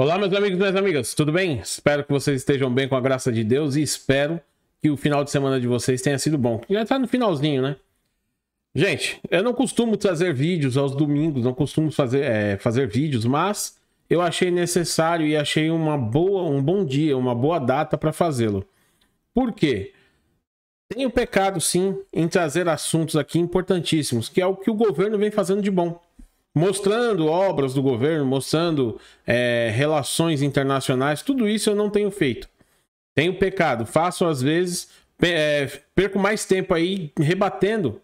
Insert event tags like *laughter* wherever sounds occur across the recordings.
Olá, meus amigos e minhas amigas, tudo bem? Espero que vocês estejam bem com a graça de Deus e espero que o final de semana de vocês tenha sido bom. Já tá no finalzinho, né? Gente, eu não costumo trazer vídeos aos domingos, não costumo fazer, é, fazer vídeos, mas eu achei necessário e achei uma boa, um bom dia, uma boa data para fazê-lo. Por quê? Tenho pecado, sim, em trazer assuntos aqui importantíssimos, que é o que o governo vem fazendo de bom mostrando obras do governo, mostrando é, relações internacionais, tudo isso eu não tenho feito. Tenho pecado, faço às vezes, é, perco mais tempo aí rebatendo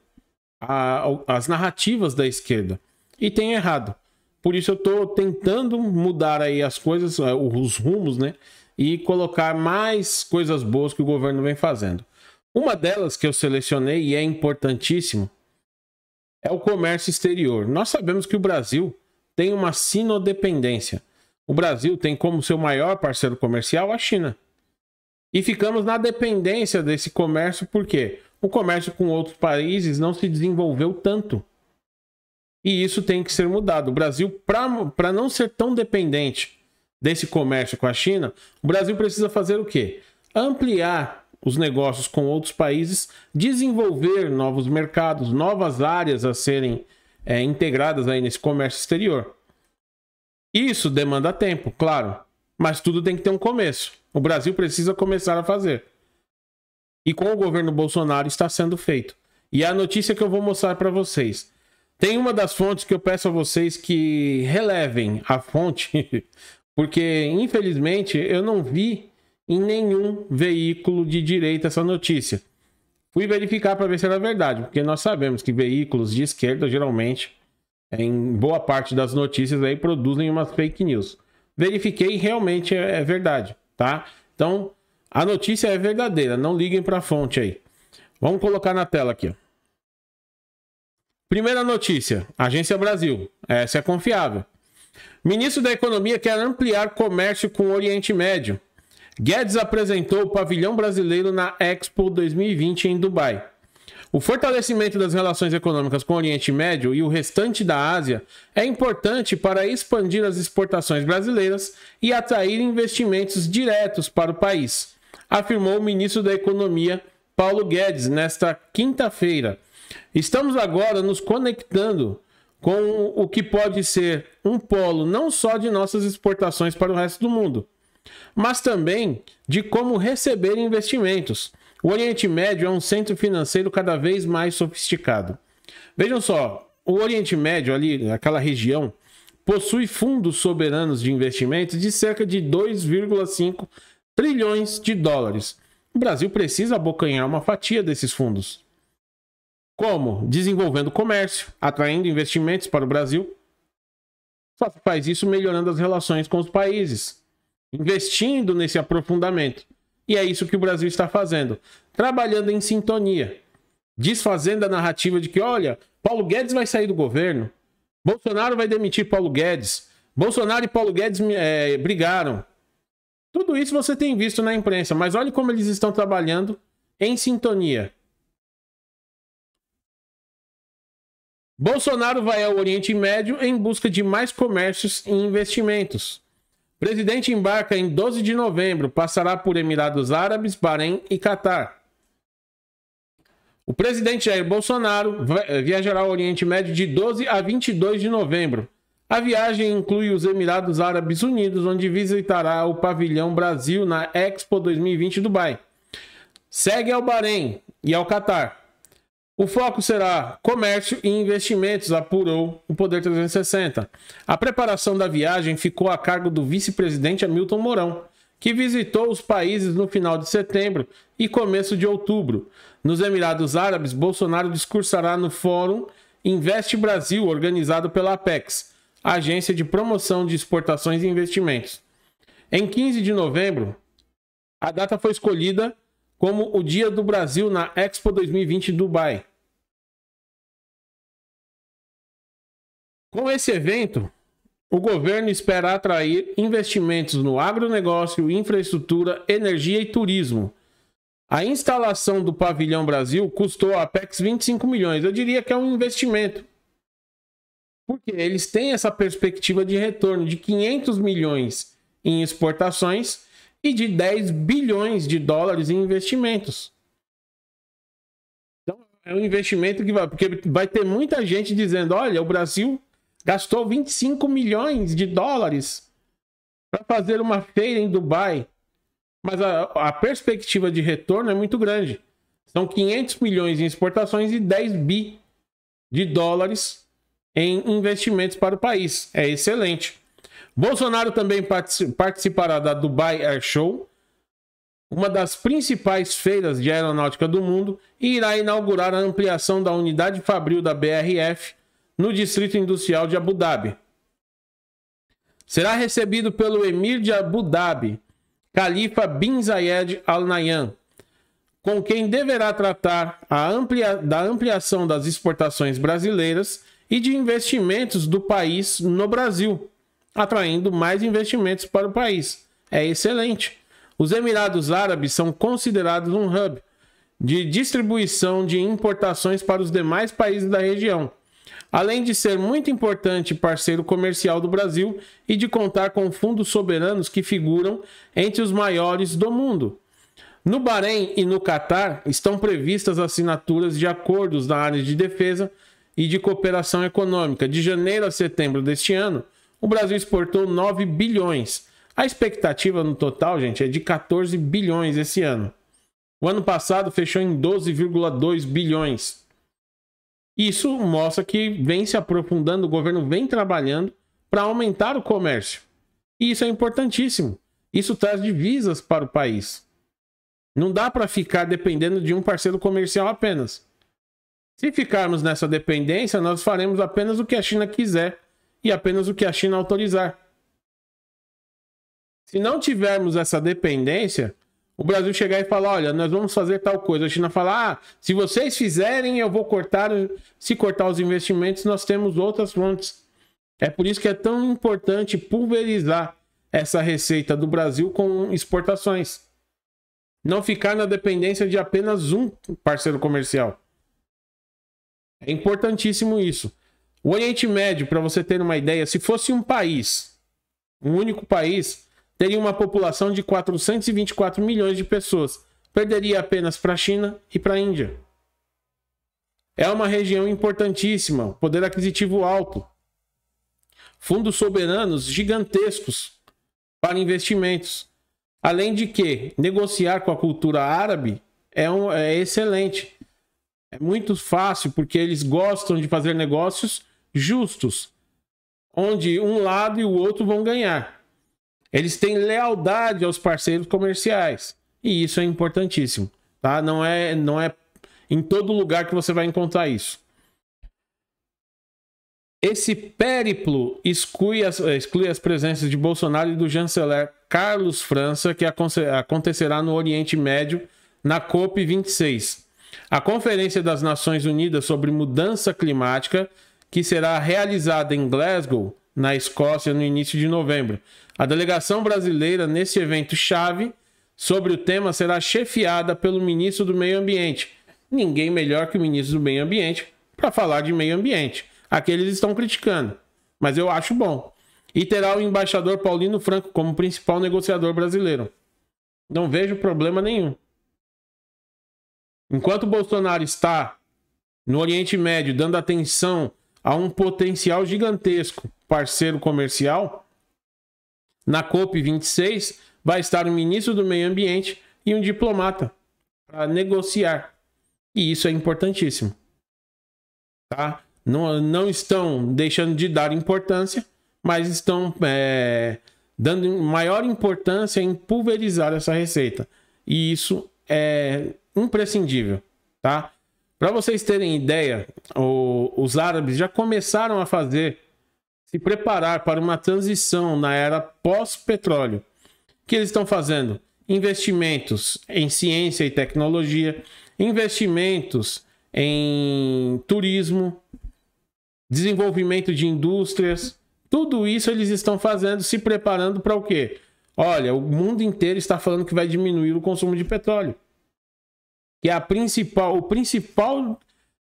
a, as narrativas da esquerda e tenho errado. Por isso eu estou tentando mudar aí as coisas, é, os rumos, né? E colocar mais coisas boas que o governo vem fazendo. Uma delas que eu selecionei e é importantíssimo é o comércio exterior. Nós sabemos que o Brasil tem uma sinodependência. O Brasil tem como seu maior parceiro comercial a China. E ficamos na dependência desse comércio porque o comércio com outros países não se desenvolveu tanto. E isso tem que ser mudado. O Brasil, para não ser tão dependente desse comércio com a China, o Brasil precisa fazer o quê? Ampliar os negócios com outros países, desenvolver novos mercados, novas áreas a serem é, integradas aí nesse comércio exterior. Isso demanda tempo, claro, mas tudo tem que ter um começo. O Brasil precisa começar a fazer. E com o governo Bolsonaro está sendo feito. E a notícia que eu vou mostrar para vocês. Tem uma das fontes que eu peço a vocês que relevem a fonte, *laughs* porque infelizmente eu não vi em nenhum veículo de direita essa notícia. Fui verificar para ver se era verdade, porque nós sabemos que veículos de esquerda geralmente, em boa parte das notícias aí, produzem umas fake news. Verifiquei e realmente é, é verdade, tá? Então, a notícia é verdadeira, não liguem para a fonte aí. Vamos colocar na tela aqui. Primeira notícia, Agência Brasil. Essa é confiável. Ministro da Economia quer ampliar comércio com o Oriente Médio. Guedes apresentou o pavilhão brasileiro na Expo 2020 em Dubai. O fortalecimento das relações econômicas com o Oriente Médio e o restante da Ásia é importante para expandir as exportações brasileiras e atrair investimentos diretos para o país, afirmou o ministro da Economia, Paulo Guedes, nesta quinta-feira. Estamos agora nos conectando com o que pode ser um polo não só de nossas exportações para o resto do mundo mas também de como receber investimentos. O Oriente Médio é um centro financeiro cada vez mais sofisticado. Vejam só, o Oriente Médio ali, aquela região, possui fundos soberanos de investimentos de cerca de 2,5 trilhões de dólares. O Brasil precisa abocanhar uma fatia desses fundos. Como? Desenvolvendo comércio, atraindo investimentos para o Brasil. Só se faz isso melhorando as relações com os países investindo nesse aprofundamento. E é isso que o Brasil está fazendo, trabalhando em sintonia, desfazendo a narrativa de que, olha, Paulo Guedes vai sair do governo, Bolsonaro vai demitir Paulo Guedes, Bolsonaro e Paulo Guedes é, brigaram. Tudo isso você tem visto na imprensa, mas olhe como eles estão trabalhando em sintonia. Bolsonaro vai ao Oriente Médio em busca de mais comércios e investimentos. Presidente embarca em 12 de novembro, passará por Emirados Árabes, Bahrein e Catar. O presidente Jair Bolsonaro viajará ao Oriente Médio de 12 a 22 de novembro. A viagem inclui os Emirados Árabes Unidos, onde visitará o pavilhão Brasil na Expo 2020 Dubai. Segue ao Bahrein e ao Catar. O foco será comércio e investimentos, apurou o Poder 360. A preparação da viagem ficou a cargo do vice-presidente Hamilton Mourão, que visitou os países no final de setembro e começo de outubro. Nos Emirados Árabes, Bolsonaro discursará no Fórum Investe Brasil, organizado pela Apex, Agência de Promoção de Exportações e Investimentos. Em 15 de novembro, a data foi escolhida como o Dia do Brasil na Expo 2020 Dubai. Com esse evento, o governo espera atrair investimentos no agronegócio, infraestrutura, energia e turismo. A instalação do Pavilhão Brasil custou a Apex 25 milhões. Eu diria que é um investimento. Porque eles têm essa perspectiva de retorno de 500 milhões em exportações e de 10 bilhões de dólares em investimentos. Então, é um investimento que vai. Porque vai ter muita gente dizendo: olha, o Brasil gastou 25 milhões de dólares para fazer uma feira em Dubai. Mas a, a perspectiva de retorno é muito grande. São 500 milhões em exportações e 10 bi de dólares em investimentos para o país. É excelente. Bolsonaro também participará da Dubai Air Show, uma das principais feiras de aeronáutica do mundo, e irá inaugurar a ampliação da unidade fabril da BRF no Distrito Industrial de Abu Dhabi. Será recebido pelo emir de Abu Dhabi, Khalifa bin Zayed Al Nahyan, com quem deverá tratar amplia, da ampliação das exportações brasileiras e de investimentos do país no Brasil atraindo mais investimentos para o país. É excelente. Os Emirados Árabes são considerados um hub de distribuição de importações para os demais países da região. Além de ser muito importante parceiro comercial do Brasil e de contar com fundos soberanos que figuram entre os maiores do mundo. No Bahrein e no Catar estão previstas assinaturas de acordos na área de defesa e de cooperação econômica de janeiro a setembro deste ano o Brasil exportou 9 bilhões. A expectativa no total, gente, é de 14 bilhões esse ano. O ano passado fechou em 12,2 bilhões. Isso mostra que vem se aprofundando, o governo vem trabalhando para aumentar o comércio. E isso é importantíssimo. Isso traz divisas para o país. Não dá para ficar dependendo de um parceiro comercial apenas. Se ficarmos nessa dependência, nós faremos apenas o que a China quiser e apenas o que a China autorizar. Se não tivermos essa dependência, o Brasil chegar e falar, olha, nós vamos fazer tal coisa. A China falar, ah, se vocês fizerem, eu vou cortar, se cortar os investimentos, nós temos outras fontes. É por isso que é tão importante pulverizar essa receita do Brasil com exportações. Não ficar na dependência de apenas um parceiro comercial. É importantíssimo isso. O Oriente Médio, para você ter uma ideia, se fosse um país, um único país, teria uma população de 424 milhões de pessoas. Perderia apenas para a China e para a Índia. É uma região importantíssima, poder aquisitivo alto, fundos soberanos gigantescos para investimentos. Além de que negociar com a cultura árabe é, um, é excelente. É muito fácil porque eles gostam de fazer negócios justos, onde um lado e o outro vão ganhar. Eles têm lealdade aos parceiros comerciais. E isso é importantíssimo, tá? Não é, não é em todo lugar que você vai encontrar isso. Esse périplo exclui as, exclui as presenças de Bolsonaro e do chanceler Carlos França, que acontecerá no Oriente Médio na COP26. A Conferência das Nações Unidas sobre Mudança Climática que será realizada em Glasgow, na Escócia, no início de novembro. A delegação brasileira nesse evento-chave sobre o tema será chefiada pelo ministro do Meio Ambiente. Ninguém melhor que o ministro do Meio Ambiente para falar de meio ambiente. Aqui eles estão criticando, mas eu acho bom. E terá o embaixador Paulino Franco como principal negociador brasileiro. Não vejo problema nenhum. Enquanto Bolsonaro está no Oriente Médio dando atenção a um potencial gigantesco parceiro comercial, na COP26 vai estar o um ministro do Meio Ambiente e um diplomata para negociar. E isso é importantíssimo. Tá? Não, não estão deixando de dar importância, mas estão é, dando maior importância em pulverizar essa receita. E isso é imprescindível. Tá? Para vocês terem ideia, o, os árabes já começaram a fazer, se preparar para uma transição na era pós-petróleo. O que eles estão fazendo? Investimentos em ciência e tecnologia, investimentos em turismo, desenvolvimento de indústrias, tudo isso eles estão fazendo, se preparando para o quê? Olha, o mundo inteiro está falando que vai diminuir o consumo de petróleo que é a principal, o principal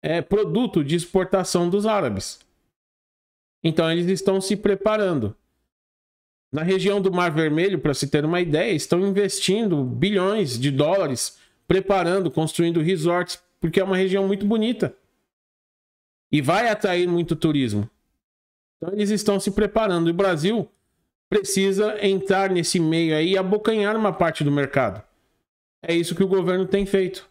é, produto de exportação dos árabes. Então eles estão se preparando. Na região do Mar Vermelho, para se ter uma ideia, estão investindo bilhões de dólares preparando, construindo resorts, porque é uma região muito bonita e vai atrair muito turismo. Então eles estão se preparando. E o Brasil precisa entrar nesse meio aí e abocanhar uma parte do mercado. É isso que o governo tem feito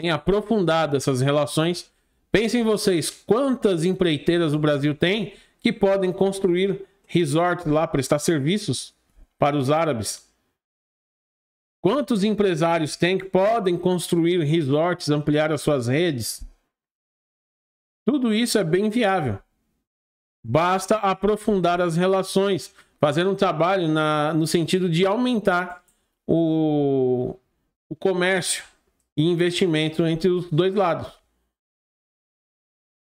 tem aprofundado essas relações. Pensem vocês, quantas empreiteiras o Brasil tem que podem construir resorts lá, prestar serviços para os árabes? Quantos empresários tem que podem construir resorts, ampliar as suas redes? Tudo isso é bem viável. Basta aprofundar as relações, fazer um trabalho na, no sentido de aumentar o, o comércio, e investimento entre os dois lados.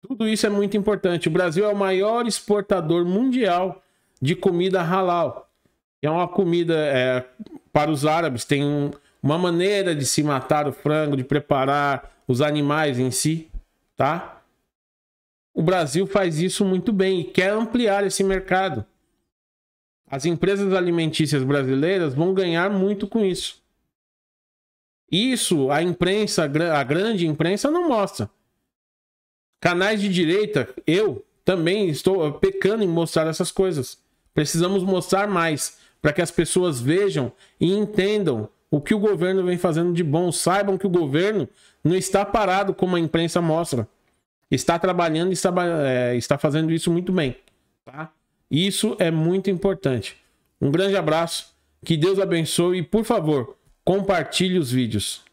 Tudo isso é muito importante. O Brasil é o maior exportador mundial de comida halal. É uma comida é, para os árabes, tem um, uma maneira de se matar o frango, de preparar os animais em si, tá? O Brasil faz isso muito bem e quer ampliar esse mercado. As empresas alimentícias brasileiras vão ganhar muito com isso. Isso a imprensa, a grande imprensa não mostra. Canais de direita, eu também estou pecando em mostrar essas coisas. Precisamos mostrar mais para que as pessoas vejam e entendam o que o governo vem fazendo de bom. Saibam que o governo não está parado como a imprensa mostra. Está trabalhando e está, é, está fazendo isso muito bem. Tá? Isso é muito importante. Um grande abraço, que Deus abençoe e, por favor, compartilhe os vídeos.